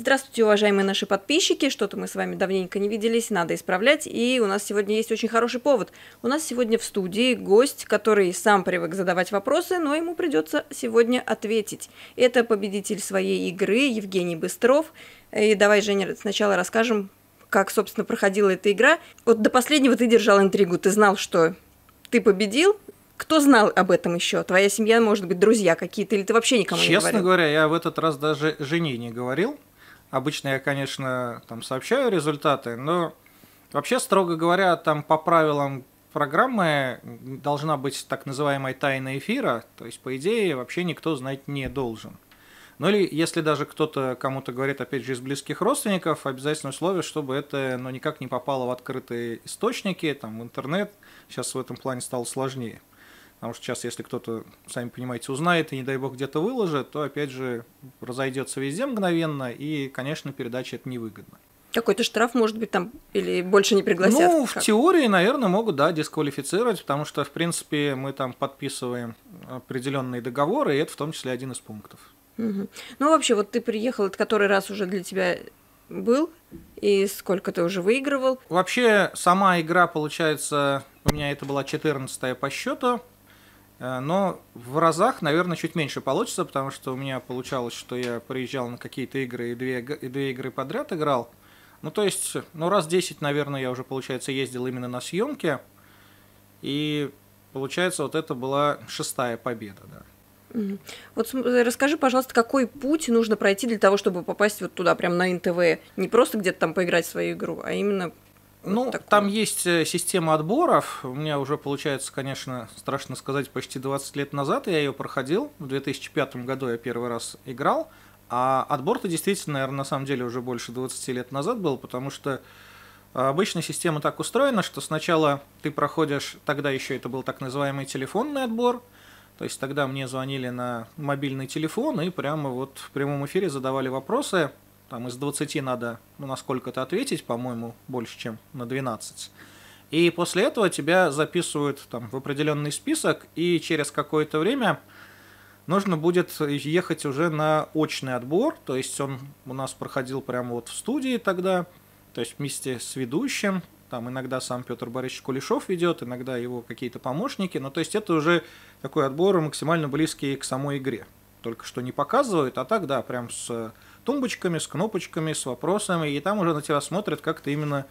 Здравствуйте, уважаемые наши подписчики. Что-то мы с вами давненько не виделись, надо исправлять. И у нас сегодня есть очень хороший повод. У нас сегодня в студии гость, который сам привык задавать вопросы, но ему придется сегодня ответить. Это победитель своей игры Евгений Быстров. И давай, Женя, сначала расскажем, как, собственно, проходила эта игра. Вот до последнего ты держал интригу, ты знал, что ты победил, кто знал об этом еще? Твоя семья, может быть, друзья какие-то, или ты вообще никому Честно не говорил? Честно говоря, я в этот раз даже жене не говорил. Обычно я, конечно, там сообщаю результаты, но вообще, строго говоря, там по правилам программы должна быть так называемая тайна эфира, то есть, по идее, вообще никто знать не должен. Ну или если даже кто-то кому-то говорит, опять же, из близких родственников, обязательно условие, чтобы это ну, никак не попало в открытые источники, там, в интернет. Сейчас в этом плане стало сложнее. Потому что сейчас, если кто-то, сами понимаете, узнает и, не дай бог, где-то выложит, то, опять же, разойдется везде мгновенно, и, конечно, передача это невыгодно. Какой-то штраф, может быть, там или больше не пригласят? Ну, как? в теории, наверное, могут, да, дисквалифицировать, потому что, в принципе, мы там подписываем определенные договоры, и это в том числе один из пунктов. Угу. Ну, а вообще, вот ты приехал, это который раз уже для тебя был, и сколько ты уже выигрывал? Вообще, сама игра, получается, у меня это была 14 по счету, Э, но в разах, наверное, чуть меньше получится, потому что у меня получалось, что я приезжал на какие-то игры и две, и две игры подряд играл. Ну, то есть, ну, раз 10, наверное, я уже, получается, ездил именно на съемки. И, получается, вот это была шестая победа, да. Вот э, расскажи, пожалуйста, какой путь нужно пройти для того, чтобы попасть вот туда, прям на НТВ? Не просто где-то там поиграть в свою игру, а именно ну, такое. там есть э, система отборов. У меня уже, получается, конечно, страшно сказать, почти 20 лет назад я ее проходил. В 2005 году я первый раз играл. А отбор-то действительно, наверное, на самом деле уже больше 20 лет назад был, потому что э, обычно система так устроена, что сначала ты проходишь, тогда еще это был так называемый телефонный отбор, то есть тогда мне звонили на мобильный телефон и прямо вот в прямом эфире задавали вопросы, там из 20 надо ну, на сколько-то ответить, по-моему, больше, чем на 12. И после этого тебя записывают там, в определенный список, и через какое-то время нужно будет ехать уже на очный отбор. То есть он у нас проходил прямо вот в студии тогда, то есть вместе с ведущим. Там иногда сам Петр Борисович Кулешов ведет, иногда его какие-то помощники. Но ну, то есть это уже такой отбор максимально близкий к самой игре. Только что не показывают, а так, да, прям с тумбочками, с кнопочками, с вопросами, и там уже на тебя смотрят, как ты именно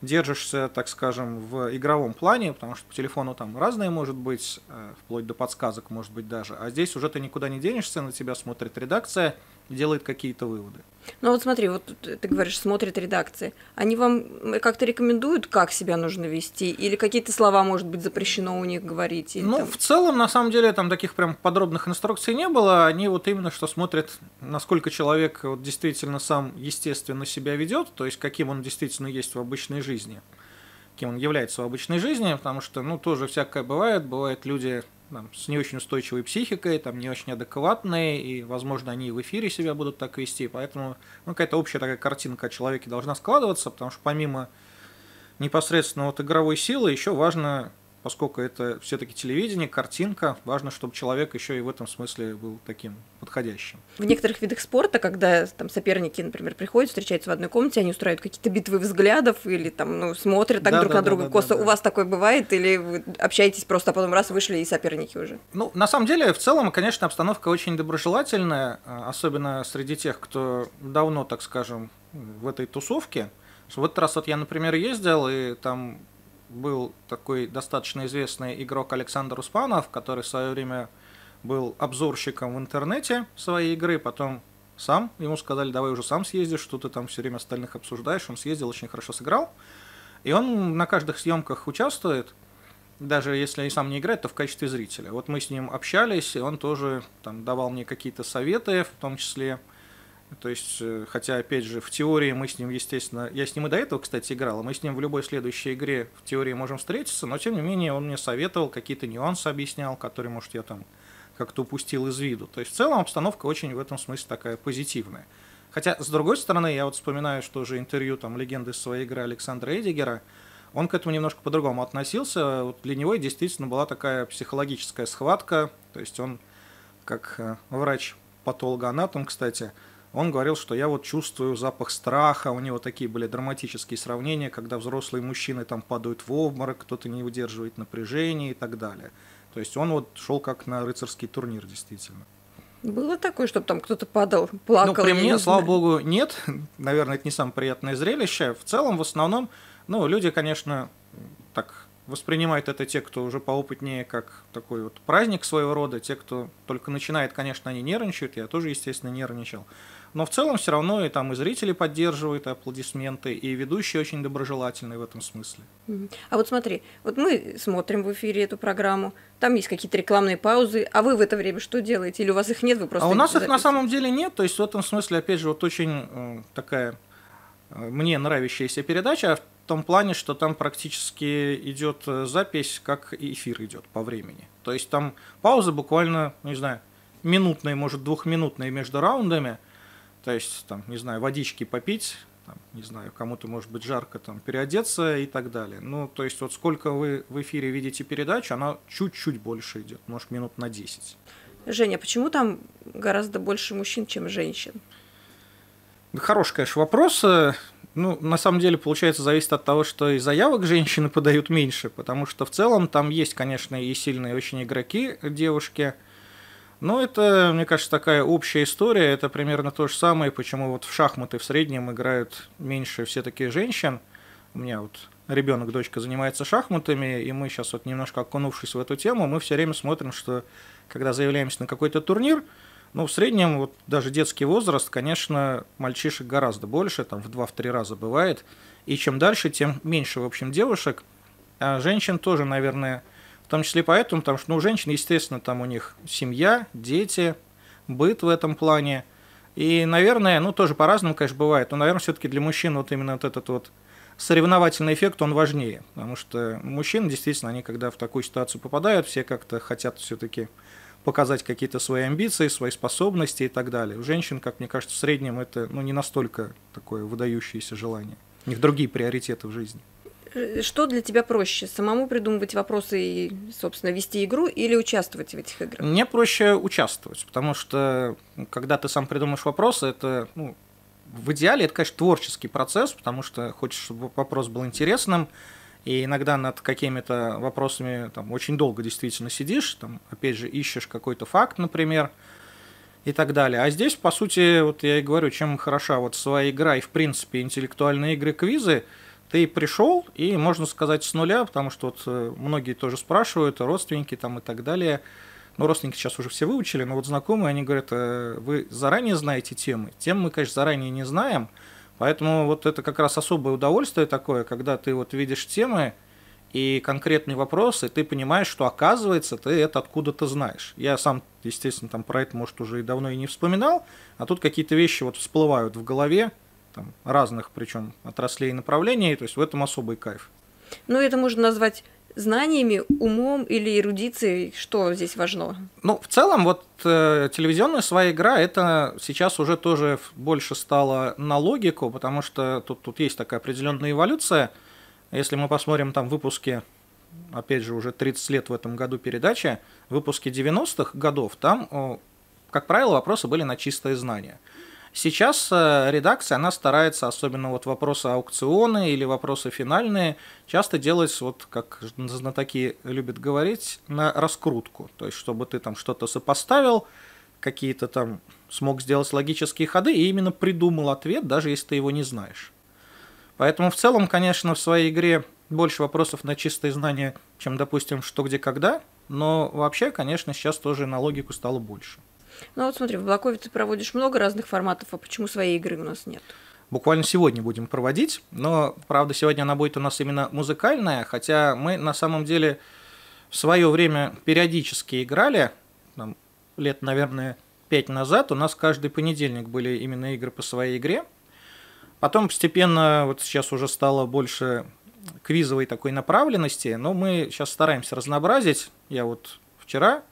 держишься, так скажем, в игровом плане, потому что по телефону там разное может быть, э, вплоть до подсказок может быть даже, а здесь уже ты никуда не денешься, на тебя смотрит редакция, делает какие-то выводы. Ну а вот смотри, вот ты говоришь, смотрят редакции. Они вам как-то рекомендуют, как себя нужно вести? Или какие-то слова, может быть, запрещено у них говорить? ну, там... в целом, на самом деле, там таких прям подробных инструкций не было. Они вот именно что смотрят, насколько человек вот действительно сам естественно себя ведет, то есть каким он действительно есть в обычной жизни, кем он является в обычной жизни, потому что, ну, тоже всякое бывает. Бывают люди там, с не очень устойчивой психикой, там, не очень адекватные, и, возможно, они и в эфире себя будут так вести, поэтому ну, какая-то общая такая картинка о человеке должна складываться, потому что помимо непосредственно вот игровой силы еще важно поскольку это все-таки телевидение, картинка, важно, чтобы человек еще и в этом смысле был таким подходящим. В некоторых видах спорта, когда там соперники, например, приходят, встречаются в одной комнате, они устраивают какие-то битвы взглядов или там ну, смотрят так да, друг да, на друга да, косо. Да, да. У вас такое бывает или вы общаетесь просто, а потом раз вышли и соперники уже? Ну, на самом деле, в целом, конечно, обстановка очень доброжелательная, а, особенно среди тех, кто давно, так скажем, в этой тусовке. В этот раз вот я, например, ездил, и там был такой достаточно известный игрок Александр Успанов, который в свое время был обзорщиком в интернете своей игры, потом сам, ему сказали, давай уже сам съездишь, что ты там все время остальных обсуждаешь, он съездил, очень хорошо сыграл. И он на каждых съемках участвует, даже если и сам не играет, то в качестве зрителя. Вот мы с ним общались, и он тоже там давал мне какие-то советы, в том числе то есть, э, хотя, опять же, в теории мы с ним, естественно... Я с ним и до этого, кстати, играл, мы с ним в любой следующей игре в теории можем встретиться, но, тем не менее, он мне советовал, какие-то нюансы объяснял, которые, может, я там как-то упустил из виду. То есть, в целом, обстановка очень в этом смысле такая позитивная. Хотя, с другой стороны, я вот вспоминаю, что же интервью там легенды своей игры Александра Эдигера, он к этому немножко по-другому относился. Вот для него действительно была такая психологическая схватка. То есть он, как э, врач-патологоанатом, кстати, он говорил, что я вот чувствую запах страха, у него такие были драматические сравнения, когда взрослые мужчины там падают в обморок, кто-то не выдерживает напряжения и так далее. То есть он вот шел как на рыцарский турнир, действительно. Было такое, чтобы там кто-то падал, плакал? Ну, при мне, слава богу, нет. Наверное, это не самое приятное зрелище. В целом, в основном, ну, люди, конечно, так воспринимают это те, кто уже поопытнее, как такой вот праздник своего рода. Те, кто только начинает, конечно, они нервничают. Я тоже, естественно, нервничал. Но в целом все равно и там и зрители поддерживают и аплодисменты, и ведущие очень доброжелательные в этом смысле. А вот смотри, вот мы смотрим в эфире эту программу, там есть какие-то рекламные паузы, а вы в это время что делаете? Или у вас их нет, вы а просто... А у нас их на самом деле нет, то есть в этом смысле, опять же, вот очень э, такая э, мне нравящаяся передача, а в том плане, что там практически идет э, запись, как и эфир идет по времени. То есть там пауза буквально, не знаю, минутные, может, двухминутные между раундами – то есть, там, не знаю, водички попить, там, не знаю, кому-то может быть жарко там переодеться и так далее. Ну, то есть вот сколько вы в эфире видите передач, она чуть-чуть больше идет, может, минут на 10. Женя, почему там гораздо больше мужчин, чем женщин? Да хороший, конечно, вопрос. Ну, на самом деле, получается, зависит от того, что и заявок женщины подают меньше, потому что в целом там есть, конечно, и сильные очень игроки, девушки – но ну, это, мне кажется, такая общая история. Это примерно то же самое, почему вот в шахматы в среднем играют меньше все-таки женщин. У меня вот ребенок, дочка занимается шахматами, и мы сейчас вот немножко окунувшись в эту тему, мы все время смотрим, что когда заявляемся на какой-то турнир, ну, в среднем, вот даже детский возраст, конечно, мальчишек гораздо больше, там в 2-3 раза бывает. И чем дальше, тем меньше, в общем, девушек. А женщин тоже, наверное, в том числе поэтому, потому что ну, у женщин, естественно, там у них семья, дети, быт в этом плане. И, наверное, ну тоже по-разному, конечно, бывает, но, наверное, все-таки для мужчин вот именно вот этот вот соревновательный эффект, он важнее. Потому что мужчины, действительно, они когда в такую ситуацию попадают, все как-то хотят все-таки показать какие-то свои амбиции, свои способности и так далее. У женщин, как мне кажется, в среднем это ну, не настолько такое выдающееся желание. У них другие приоритеты в жизни. Э, что для тебя проще? Самому придумывать вопросы и, собственно, вести игру или участвовать в этих играх? Мне проще участвовать, потому что когда ты сам придумаешь вопросы, это ну, в идеале это, конечно, творческий процесс, потому что хочешь, чтобы вопрос был интересным, и иногда над какими-то вопросами там очень долго действительно сидишь, там, опять же, ищешь какой-то факт, например, и так далее. А здесь, по сути, вот я и говорю, чем хороша вот своя игра и, в принципе, интеллектуальные игры-квизы – ты пришел, и можно сказать с нуля, потому что вот э, многие тоже спрашивают, родственники там и так далее. Ну, родственники сейчас уже все выучили, но вот знакомые, они говорят, э, вы заранее знаете темы? Тем мы, конечно, заранее не знаем, поэтому вот это как раз особое удовольствие такое, когда ты вот видишь темы и конкретные вопросы, ты понимаешь, что оказывается, ты это откуда-то знаешь. Я сам, естественно, там про это, может, уже и давно и не вспоминал, а тут какие-то вещи вот всплывают в голове, там, разных причем отраслей и направлений, то есть в этом особый кайф. Ну, это можно назвать знаниями, умом или эрудицией, что здесь важно? Ну, в целом, вот э, телевизионная своя игра, это сейчас уже тоже больше стало на логику, потому что тут, тут есть такая определенная эволюция. Если мы посмотрим там выпуски, опять же, уже 30 лет в этом году передачи, выпуски 90-х годов, там, как правило, вопросы были на чистое знание. Сейчас э, редакция, она старается, особенно вот вопросы аукционы или вопросы финальные, часто делать, вот как знатоки любят говорить, на раскрутку. То есть, чтобы ты там что-то сопоставил, какие-то там смог сделать логические ходы и именно придумал ответ, даже если ты его не знаешь. Поэтому в целом, конечно, в своей игре больше вопросов на чистые знания, чем, допустим, что где когда, но вообще, конечно, сейчас тоже на логику стало больше. Ну вот смотри, в Блакове ты проводишь много разных форматов, а почему своей игры у нас нет? буквально сегодня будем проводить. Но, правда, сегодня она будет у нас именно музыкальная, хотя мы на самом деле в свое время периодически играли, там, лет, наверное, пять назад у нас каждый понедельник были именно игры по своей игре. Потом постепенно, вот сейчас уже стало больше квизовой такой направленности, но мы сейчас стараемся разнообразить. Я вот вчера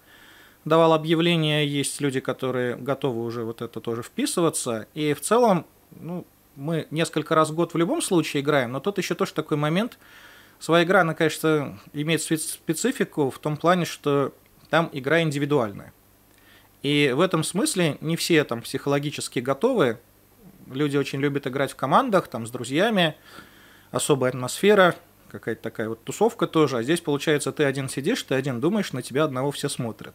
давал объявления, есть люди, которые готовы уже вот это тоже вписываться. И в целом, ну, мы несколько раз в год в любом случае играем, но тут еще тоже такой момент. Своя игра, она, конечно, имеет специфику в том плане, что там игра индивидуальная. И в этом смысле не все там психологически готовы. Люди очень любят играть в командах, там с друзьями, особая атмосфера, какая-то такая вот тусовка тоже. А здесь, получается, ты один сидишь, ты один думаешь, на тебя одного все смотрят.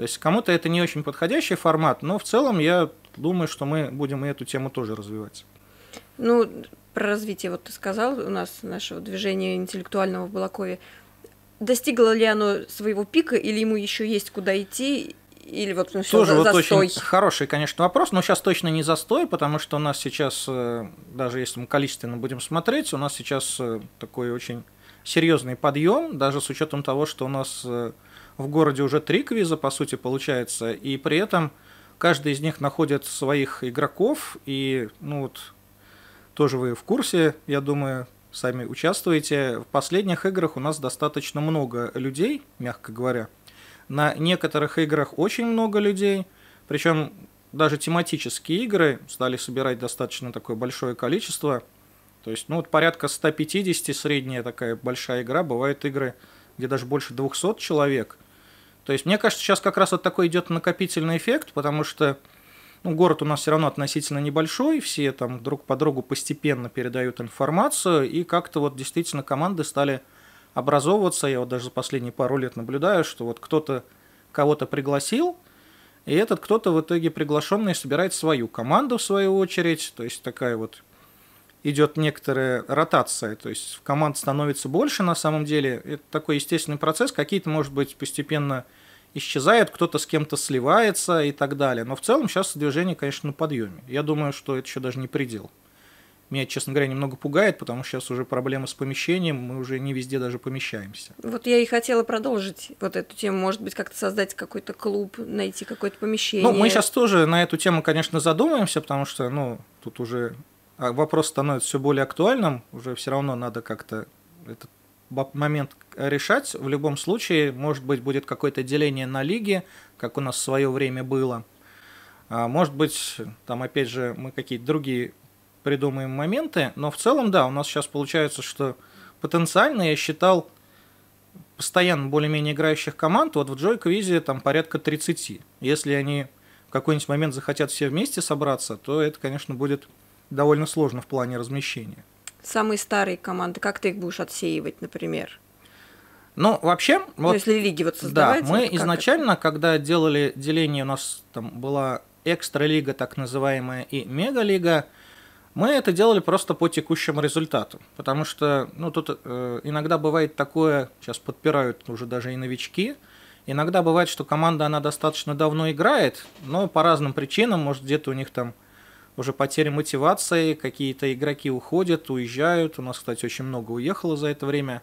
То есть кому-то это не очень подходящий формат, но в целом я думаю, что мы будем и эту тему тоже развивать. Ну, про развитие, вот ты сказал, у нас нашего движения интеллектуального в Балакове. Достигло ли оно своего пика, или ему еще есть куда идти, или вот ну, Тоже за, вот застой? очень хороший, конечно, вопрос, но сейчас точно не застой, потому что у нас сейчас, э, даже если мы количественно будем смотреть, у нас сейчас э, такой очень серьезный подъем, даже с учетом того, что у нас э, в городе уже три квиза, по сути, получается, и при этом каждый из них находит своих игроков, и, ну вот, тоже вы в курсе, я думаю, сами участвуете. В последних играх у нас достаточно много людей, мягко говоря. На некоторых играх очень много людей, причем даже тематические игры стали собирать достаточно такое большое количество. То есть, ну вот порядка 150, средняя такая большая игра, бывают игры, где даже больше 200 человек – то есть, мне кажется, сейчас как раз вот такой идет накопительный эффект, потому что ну, город у нас все равно относительно небольшой, все там друг по другу постепенно передают информацию, и как-то вот действительно команды стали образовываться. Я вот даже за последние пару лет наблюдаю, что вот кто-то кого-то пригласил, и этот кто-то в итоге приглашенный собирает свою команду в свою очередь, то есть такая вот идет некоторая ротация, то есть команд становится больше на самом деле. Это такой естественный процесс, какие-то, может быть, постепенно исчезает, кто-то с кем-то сливается и так далее. Но в целом сейчас движение, конечно, на подъеме. Я думаю, что это еще даже не предел. Меня, честно говоря, немного пугает, потому что сейчас уже проблемы с помещением, мы уже не везде даже помещаемся. Вот я и хотела продолжить вот эту тему. Может быть, как-то создать какой-то клуб, найти какое-то помещение. Ну, мы сейчас тоже на эту тему, конечно, задумаемся, потому что, ну, тут уже а, вопрос становится все более актуальным, уже все равно надо как-то этот момент решать. В любом случае, может быть, будет какое-то деление на лиги, как у нас в свое время было. А, может быть, там, опять же, мы какие-то другие придумаем моменты. Но в целом, да, у нас сейчас получается, что потенциально, я считал, постоянно более-менее играющих команд, вот в Джой Квизе там порядка 30. Если они в какой-нибудь момент захотят все вместе собраться, то это, конечно, будет довольно сложно в плане размещения. Самые старые команды, как ты их будешь отсеивать, например? Ну, вообще... Ну, вот, если лиги вот создавать... Да, мы вот изначально, это? когда делали деление, у нас там была экстралига, так называемая, и мегалига, мы это делали просто по текущему результату. Потому что, ну, тут э, иногда бывает такое, сейчас подпирают уже даже и новички, иногда бывает, что команда, она достаточно давно играет, но по разным причинам, может, где-то у них там уже потеря мотивации, какие-то игроки уходят, уезжают. У нас, кстати, очень много уехало за это время.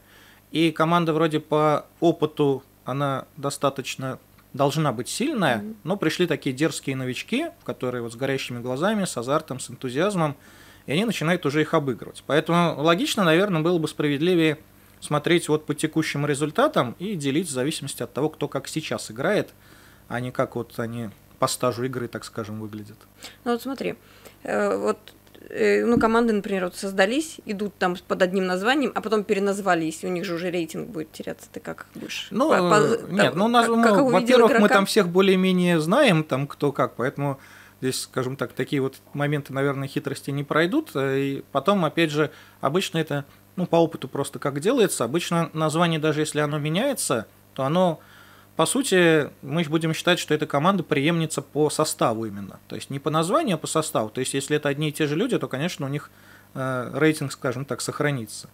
И команда вроде по опыту, она достаточно должна быть сильная, но пришли такие дерзкие новички, которые вот с горящими глазами, с азартом, с энтузиазмом, и они начинают уже их обыгрывать. Поэтому логично, наверное, было бы справедливее смотреть вот по текущим результатам и делить в зависимости от того, кто как сейчас играет, а не как вот они по стажу игры, так скажем, выглядят. Ну вот смотри, Э, вот э, ну, команды, например, вот создались, идут там под одним названием, а потом переназвались и у них же уже рейтинг будет теряться, ты как будешь? Ну, по, по, нет, там, ну, у нас, как, ну, во-первых, игрока? мы там всех более-менее знаем, там кто как, поэтому здесь, скажем так, такие вот моменты, наверное, хитрости не пройдут, э, и потом, опять же, обычно это, ну, по опыту просто как делается, обычно название, даже если оно меняется, то оно по сути, мы будем считать, что эта команда преемница по составу именно. То есть не по названию, а по составу. То есть если это одни и те же люди, то, конечно, у них э, рейтинг, скажем так, сохранится.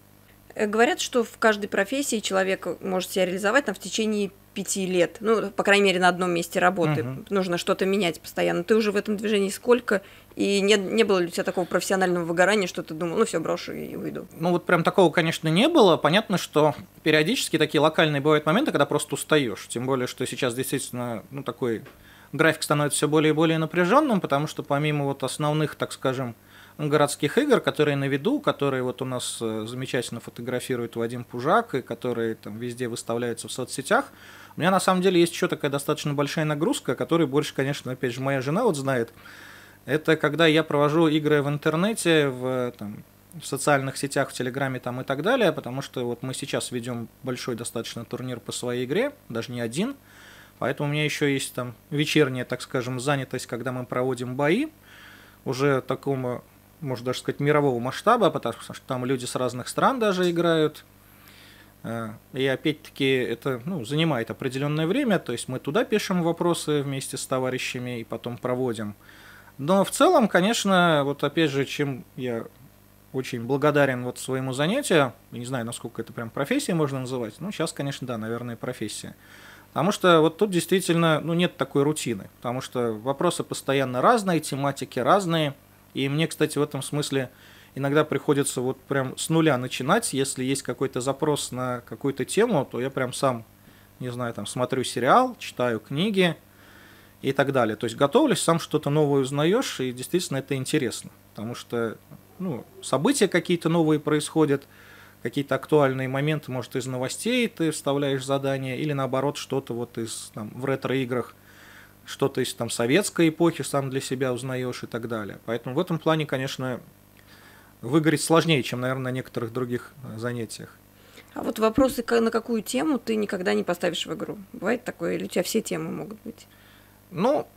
Э, говорят, что в каждой профессии человек может себя реализовать там, в течение пяти лет. Ну, по крайней мере, на одном месте работы. Угу. Нужно что-то менять постоянно. Ты уже в этом движении сколько? И не, не было ли у тебя такого профессионального выгорания, что ты думал, ну все, брошу и уйду? Ну вот прям такого, конечно, не было. Понятно, что периодически такие локальные бывают моменты, когда просто устаешь. Тем более, что сейчас действительно, ну такой график становится все более и более напряженным, потому что помимо вот основных, так скажем, городских игр, которые на виду, которые вот у нас э, замечательно фотографирует Вадим Пужак и которые там везде выставляются в соцсетях. У меня на самом деле есть еще такая достаточно большая нагрузка, которую больше, конечно, опять же, моя жена вот знает. Это когда я провожу игры в интернете, в, там, в социальных сетях, в Телеграме там и так далее, потому что вот мы сейчас ведем большой достаточно турнир по своей игре, даже не один, поэтому у меня еще есть там вечерняя, так скажем, занятость, когда мы проводим бои, уже такому можно даже сказать, мирового масштаба, потому что там люди с разных стран даже играют. Э, и опять-таки это ну, занимает определенное время, то есть мы туда пишем вопросы вместе с товарищами и потом проводим. Но в целом, конечно, вот опять же, чем я очень благодарен вот своему занятию, не знаю, насколько это прям профессией можно называть, ну сейчас, конечно, да, наверное, профессия. Потому что вот тут действительно ну, нет такой рутины, потому что вопросы постоянно разные, тематики разные – и мне, кстати, в этом смысле иногда приходится вот прям с нуля начинать. Если есть какой-то запрос на какую-то тему, то я прям сам, не знаю, там смотрю сериал, читаю книги и так далее. То есть готовлюсь, сам что-то новое узнаешь, и действительно это интересно. Потому что ну, события какие-то новые происходят, какие-то актуальные моменты, может, из новостей ты вставляешь задание, или наоборот, что-то вот из там, в ретро-играх – что-то из там советской эпохи сам для себя узнаешь и так далее. Поэтому в этом плане, конечно, выгореть сложнее, чем, наверное, на некоторых других э, занятиях. А вот вопросы, на какую тему ты никогда не поставишь в игру? Бывает такое, или у тебя все темы могут быть? Ну,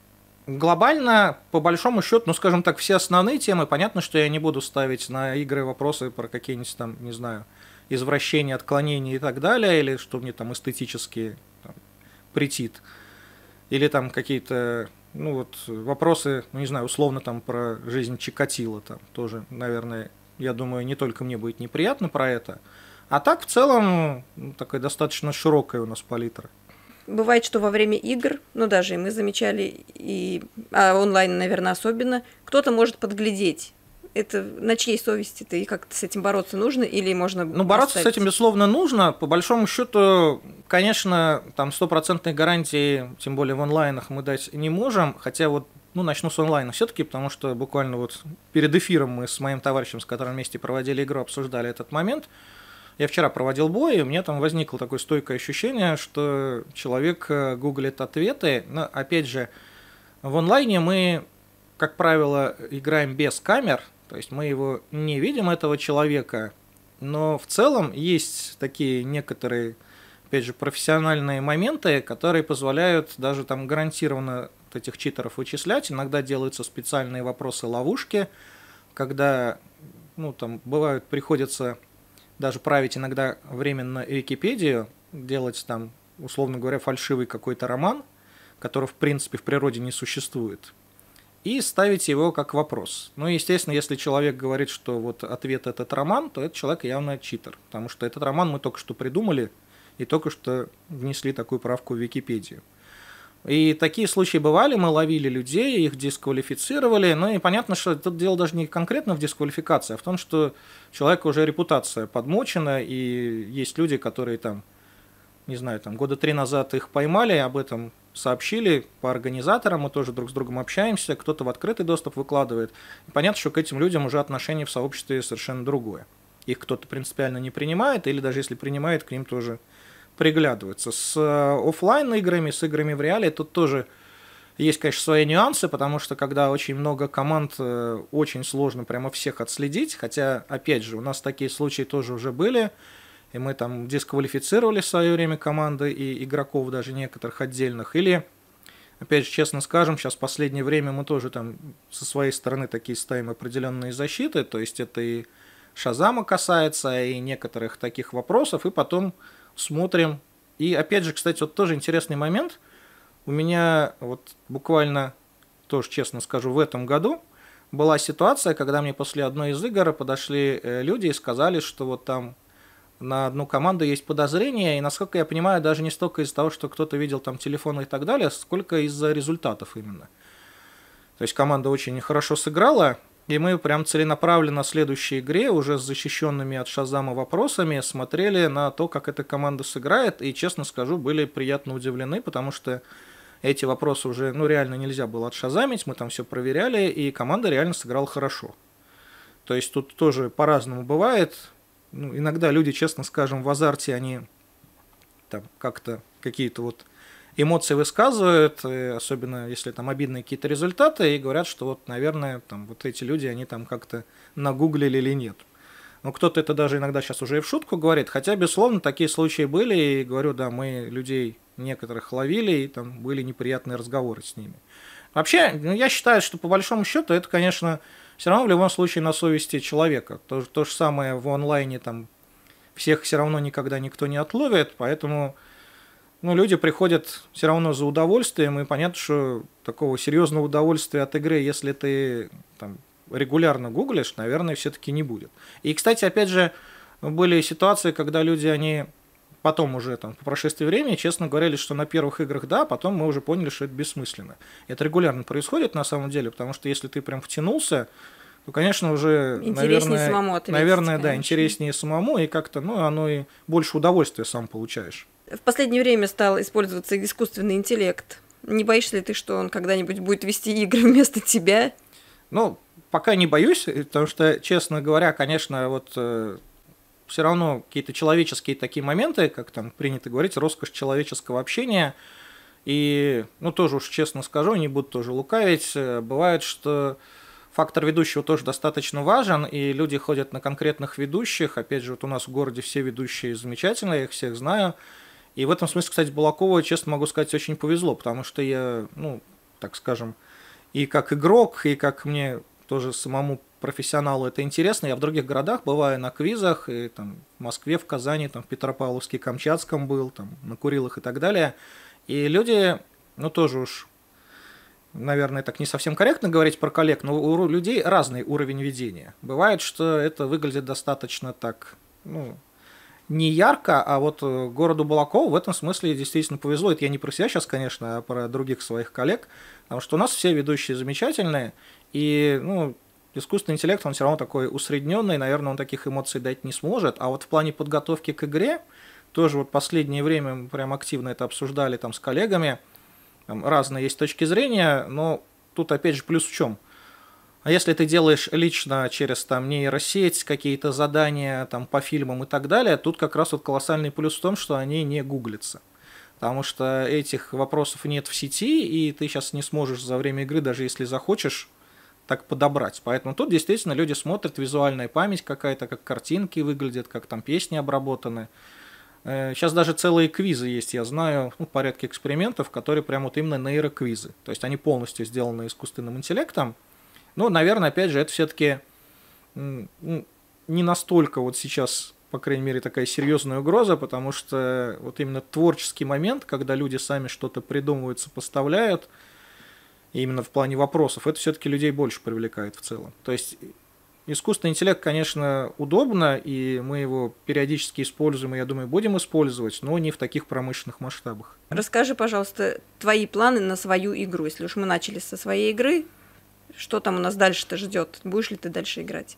глобально, по большому счету, ну, скажем так, все основные темы, понятно, что я не буду ставить на игры вопросы про какие-нибудь там, не знаю, извращения, отклонения и так далее, или что мне там эстетически там, претит. Uh, или там какие-то ну вот вопросы, ну не знаю, условно там про жизнь Чикатила там тоже, наверное, я думаю, не только мне будет неприятно про это, а так в целом ну, такая достаточно широкая у нас палитра. Бывает, что во время игр, ну даже и мы замечали, и а онлайн, наверное, особенно, кто-то может подглядеть это на чьей совести ты и как с этим бороться нужно или можно... Ну, бороться оставить? с этим, безусловно, нужно. По большому счету, конечно, там стопроцентной гарантии, тем более в онлайнах, мы дать не можем, хотя вот ну, начну с онлайна все-таки, потому что буквально вот перед эфиром мы с моим товарищем, с которым вместе проводили игру, обсуждали этот момент. Я вчера проводил бой, и у меня там возникло такое стойкое ощущение, что человек э, гуглит ответы. Но, опять же, в онлайне мы, как правило, играем без камер – то есть мы его не видим, этого человека, но в целом есть такие некоторые, опять же, профессиональные моменты, которые позволяют даже там гарантированно этих читеров вычислять. Иногда делаются специальные вопросы-ловушки, когда, ну, там, бывают, приходится даже править иногда временно Википедию, делать там, условно говоря, фальшивый какой-то роман, который, в принципе, в природе не существует и ставить его как вопрос. Ну, естественно, если человек говорит, что вот ответ этот роман, то этот человек явно читер, потому что этот роман мы только что придумали и только что внесли такую правку в Википедию. И такие случаи бывали, мы ловили людей, их дисквалифицировали. Ну и понятно, что это дело даже не конкретно в дисквалификации, а в том, что у человека уже репутация подмочена, и есть люди, которые там, не знаю, там года три назад их поймали, об этом сообщили по организаторам, мы тоже друг с другом общаемся, кто-то в открытый доступ выкладывает. И понятно, что к этим людям уже отношение в сообществе совершенно другое. Их кто-то принципиально не принимает, или даже если принимает, к ним тоже приглядываются. С э, офлайн играми, с играми в реале тут тоже есть, конечно, свои нюансы, потому что когда очень много команд, э, очень сложно прямо всех отследить. Хотя, опять же, у нас такие случаи тоже уже были и мы там дисквалифицировали в свое время команды и игроков даже некоторых отдельных, или, опять же, честно скажем, сейчас в последнее время мы тоже там со своей стороны такие ставим определенные защиты, то есть это и Шазама касается, и некоторых таких вопросов, и потом смотрим. И опять же, кстати, вот тоже интересный момент, у меня вот буквально, тоже честно скажу, в этом году была ситуация, когда мне после одной из игр подошли э, люди и сказали, что вот там на одну команду есть подозрения, и, насколько я понимаю, даже не столько из-за того, что кто-то видел там телефоны и так далее, сколько из-за результатов именно. То есть команда очень хорошо сыграла, и мы прям целенаправленно в следующей игре, уже с защищенными от Шазама вопросами, смотрели на то, как эта команда сыграет, и, честно скажу, были приятно удивлены, потому что эти вопросы уже, ну, реально нельзя было отшазамить, мы там все проверяли, и команда реально сыграла хорошо. То есть тут тоже по-разному бывает ну, иногда люди, честно скажем, в азарте они там как-то какие-то вот эмоции высказывают, особенно если там обидные какие-то результаты, и говорят, что вот, наверное, там вот эти люди, они там как-то нагуглили или нет. Но ну, кто-то это даже иногда сейчас уже и в шутку говорит, хотя, безусловно, такие случаи были, и говорю, да, мы людей некоторых ловили, и там были неприятные разговоры с ними. Вообще, ну, я считаю, что по большому счету это, конечно, все равно в любом случае на совести человека. То, то же самое в онлайне там всех все равно никогда никто не отловит, поэтому ну, люди приходят все равно за удовольствием, и понятно, что такого серьезного удовольствия от игры, если ты там, регулярно гуглишь, наверное, все-таки не будет. И, кстати, опять же, были ситуации, когда люди, они потом уже там по прошествии времени, честно говорили, что на первых играх да, потом мы уже поняли, что это бессмысленно. Это регулярно происходит на самом деле, потому что если ты прям втянулся, то, конечно, уже, интереснее наверное, самому ответить, наверное, конечно. да, интереснее самому, и как-то, ну, оно и больше удовольствия сам получаешь. В последнее время стал использоваться искусственный интеллект. Не боишься ли ты, что он когда-нибудь будет вести игры вместо тебя? Ну, пока не боюсь, потому что, честно говоря, конечно, вот э, все равно какие-то человеческие такие моменты, как там принято говорить, роскошь человеческого общения. И, ну, тоже уж честно скажу, не буду тоже лукавить, э, бывает, что фактор ведущего тоже достаточно важен, и люди ходят на конкретных ведущих. Опять же, вот у нас в городе все ведущие замечательные, я их всех знаю. И в этом смысле, кстати, Балакова честно могу сказать, очень повезло, потому что я, ну, так скажем, и как игрок, и как мне тоже самому профессионалу это интересно. Я в других городах бываю на квизах, и там в Москве, в Казани, там в Петропавловске, Камчатском был, там на Курилах и так далее. И люди, ну тоже уж, наверное, так не совсем корректно говорить про коллег, но у людей разный уровень ведения. Бывает, что это выглядит достаточно так, ну, не ярко, а вот э, городу Балакову в этом смысле действительно повезло. Это я не про себя сейчас, конечно, а про других своих коллег, потому что у нас все ведущие замечательные, и, ну, искусственный интеллект, он все равно такой усредненный, наверное, он таких эмоций дать не сможет. А вот в плане подготовки к игре, тоже вот последнее время мы прям активно это обсуждали там с коллегами, там разные есть точки зрения, но тут опять же плюс в чем? А если ты делаешь лично через там нейросеть какие-то задания там по фильмам и так далее, тут как раз вот колоссальный плюс в том, что они не гуглятся. Потому что этих вопросов нет в сети, и ты сейчас не сможешь за время игры, даже если захочешь, так подобрать. Поэтому тут действительно люди смотрят, визуальная память какая-то, как картинки выглядят, как там песни обработаны. Э, сейчас даже целые квизы есть, я знаю, ну, порядке экспериментов, которые прям вот именно нейроквизы. То есть они полностью сделаны искусственным интеллектом. Но, наверное, опять же, это все-таки ну, не настолько вот сейчас, по крайней мере, такая серьезная угроза, потому что вот именно творческий момент, когда люди сами что-то придумывают, сопоставляют – именно в плане вопросов, это все-таки людей больше привлекает в целом. То есть искусственный интеллект, конечно, удобно, и мы его периодически используем, и, я думаю, будем использовать, но не в таких промышленных масштабах. Расскажи, пожалуйста, твои планы на свою игру. Если уж мы начали со своей игры, что там у нас дальше-то ждет? Будешь ли ты дальше играть?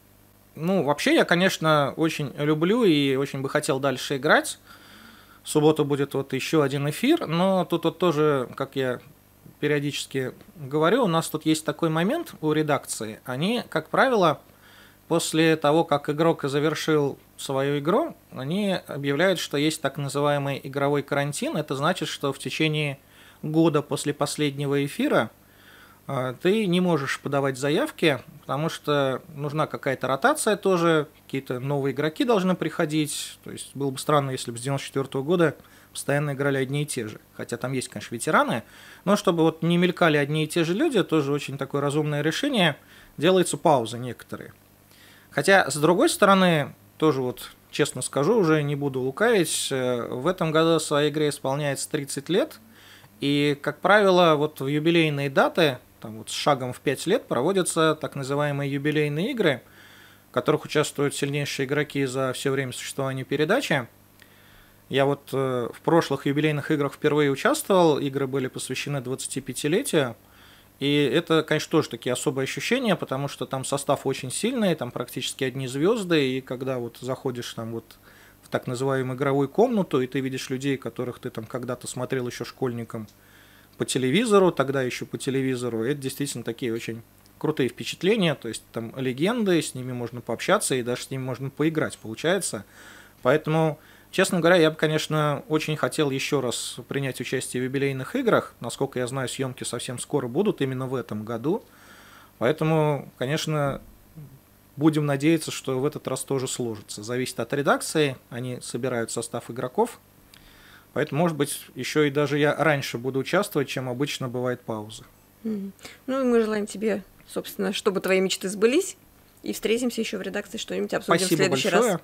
Ну, вообще, я, конечно, очень люблю и очень бы хотел дальше играть. В субботу будет вот еще один эфир, но тут вот тоже, как я периодически говорю, у нас тут есть такой момент у редакции. Они, как правило, после того, как игрок завершил свою игру, они объявляют, что есть так называемый игровой карантин. Это значит, что в течение года после последнего эфира а, ты не можешь подавать заявки, потому что нужна какая-то ротация тоже, какие-то новые игроки должны приходить. То есть было бы странно, если бы с 94 года постоянно играли одни и те же. Хотя там есть, конечно, ветераны, но чтобы вот не мелькали одни и те же люди, тоже очень такое разумное решение, делается паузы некоторые. Хотя, с другой стороны, тоже вот честно скажу, уже не буду лукавить, э, в этом году своей игре исполняется 30 лет, и, как правило, вот в юбилейные даты, там вот с шагом в 5 лет проводятся так называемые юбилейные игры, в которых участвуют сильнейшие игроки за все время существования передачи – я вот э, в прошлых юбилейных играх впервые участвовал, игры были посвящены 25-летию, и это, конечно, тоже такие особые ощущения, потому что там состав очень сильный, там практически одни звезды, и когда вот заходишь там вот в так называемую игровую комнату, и ты видишь людей, которых ты там когда-то смотрел еще школьником по телевизору, тогда еще по телевизору, это действительно такие очень крутые впечатления, то есть там легенды, с ними можно пообщаться и даже с ними можно поиграть, получается. Поэтому Честно говоря, я бы, конечно, очень хотел еще раз принять участие в юбилейных играх. Насколько я знаю, съемки совсем скоро будут, именно в этом году. Поэтому, конечно, будем надеяться, что в этот раз тоже сложится. Зависит от редакции, они собирают состав игроков. Поэтому, может быть, еще и даже я раньше буду участвовать, чем обычно бывает пауза. Ну и мы желаем тебе, собственно, чтобы твои мечты сбылись. И встретимся еще в редакции, что-нибудь обсудим Спасибо в следующий большое. раз.